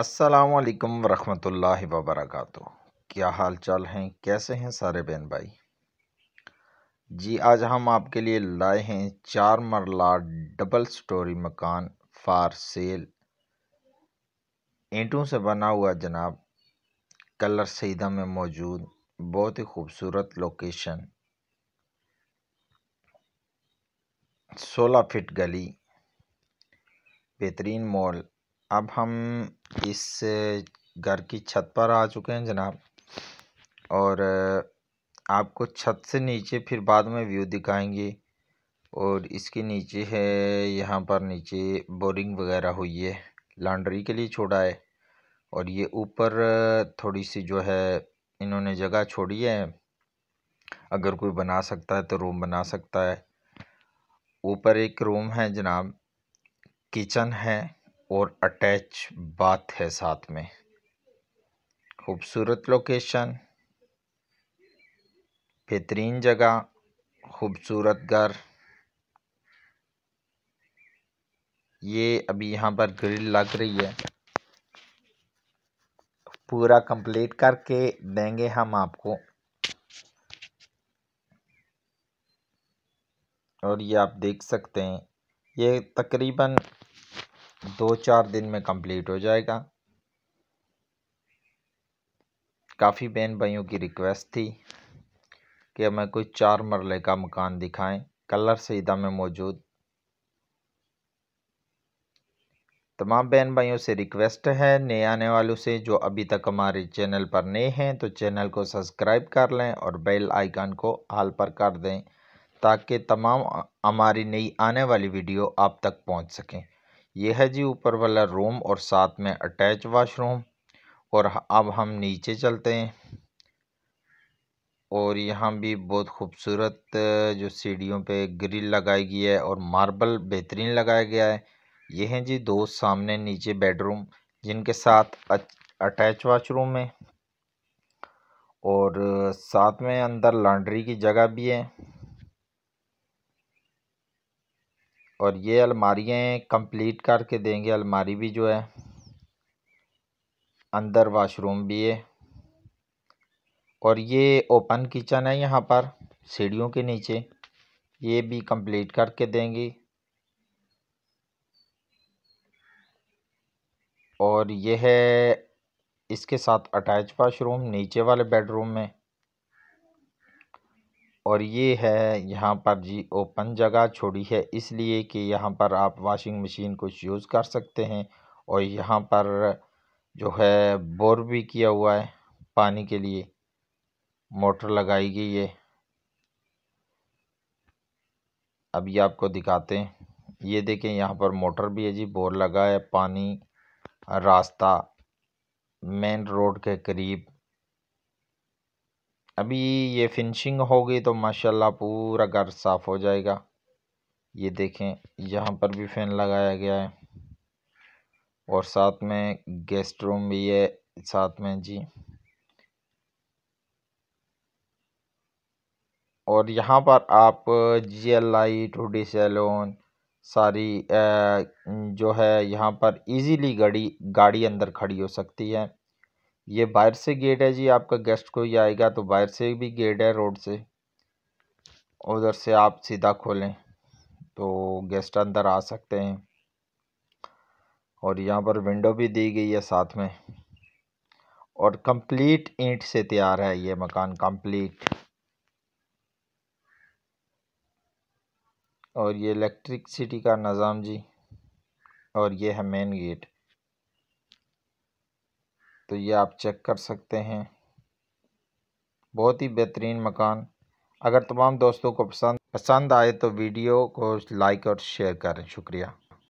असलकम वरहमतुल्लाहि वबरकत क्या हाल चाल हैं कैसे हैं सारे बहन भाई जी आज हम आपके लिए लाए हैं चार मरला डबल स्टोरी मकान फार सेल ईंटों से बना हुआ जनाब कलर सईदा में मौजूद बहुत ही खूबसूरत लोकेशन 16 फिट गली बेहतरीन मॉल अब हम इस घर की छत पर आ चुके हैं जनाब और आपको छत से नीचे फिर बाद में व्यू दिखाएंगे और इसके नीचे है यहाँ पर नीचे बोरिंग वगैरह हुई है लॉन्ड्री के लिए छोड़ा है और ये ऊपर थोड़ी सी जो है इन्होंने जगह छोड़ी है अगर कोई बना सकता है तो रूम बना सकता है ऊपर एक रूम है जनाब किचन है और अटैच बाथ है साथ में खूबसूरत लोकेशन बेहतरीन जगह खूबसूरत घर ये अभी यहाँ पर ग्रिल लग रही है पूरा कंप्लीट करके देंगे हम आपको और ये आप देख सकते हैं ये तकरीबन दो चार दिन में कंप्लीट हो जाएगा काफ़ी बहन भाइयों की रिक्वेस्ट थी कि हमें कोई चार मरले का मकान दिखाएं कलर सईदा में मौजूद तमाम बहन भाइयों से रिक्वेस्ट है नए आने वालों से जो अभी तक हमारे चैनल पर नए हैं तो चैनल को सब्सक्राइब कर लें और बेल आइकन को हाल पर कर दें ताकि तमाम हमारी नई आने वाली वीडियो आप तक पहुंच सकें ये है जी ऊपर वाला रूम और साथ में अटैच वाशरूम और अब हम नीचे चलते हैं और यहाँ भी बहुत खूबसूरत जो सीढ़ियों पे ग्रिल लगाई गई है और मार्बल बेहतरीन लगाया गया है ये हैं जी दो सामने नीचे बेडरूम जिनके साथ अटैच वाशरूम है और साथ में अंदर लॉन्ड्री की जगह भी है और ये अलमारियाँ कंप्लीट करके देंगे अलमारी भी जो है अंदर वाशरूम भी है और ये ओपन किचन है यहाँ पर सीढ़ियों के नीचे ये भी कंप्लीट करके देंगी और ये है इसके साथ अटैच वाशरूम नीचे वाले बेडरूम में और ये है यहाँ पर जी ओपन जगह छोड़ी है इसलिए कि यहाँ पर आप वाशिंग मशीन कुछ यूज़ कर सकते हैं और यहाँ पर जो है बोर भी किया हुआ है पानी के लिए मोटर लगाई गई है अभी आपको दिखाते हैं ये देखें यहाँ पर मोटर भी है जी बोर लगा है पानी रास्ता मेन रोड के करीब अभी ये फिनिशिंग होगी तो माशाल्लाह पूरा घर साफ़ हो जाएगा ये देखें यहाँ पर भी फ़ैन लगाया गया है और साथ में गेस्ट रूम भी है साथ में जी और यहाँ पर आप G L I to D salon सारी जो है यहाँ पर इजीली गाड़ी गाड़ी अंदर खड़ी हो सकती है ये बाहर से गेट है जी आपका गेस्ट को ही आएगा तो बाहर से भी गेट है रोड से उधर से आप सीधा खोलें तो गेस्ट अंदर आ सकते हैं और यहाँ पर विंडो भी दी गई है साथ में और कंप्लीट ईंट से तैयार है ये मकान कंप्लीट और ये इलेक्ट्रिसिटी का निज़ाम जी और ये है मेन गेट तो ये आप चेक कर सकते हैं बहुत ही बेहतरीन मकान अगर तमाम दोस्तों को पसंद पसंद आए तो वीडियो को लाइक और शेयर करें शुक्रिया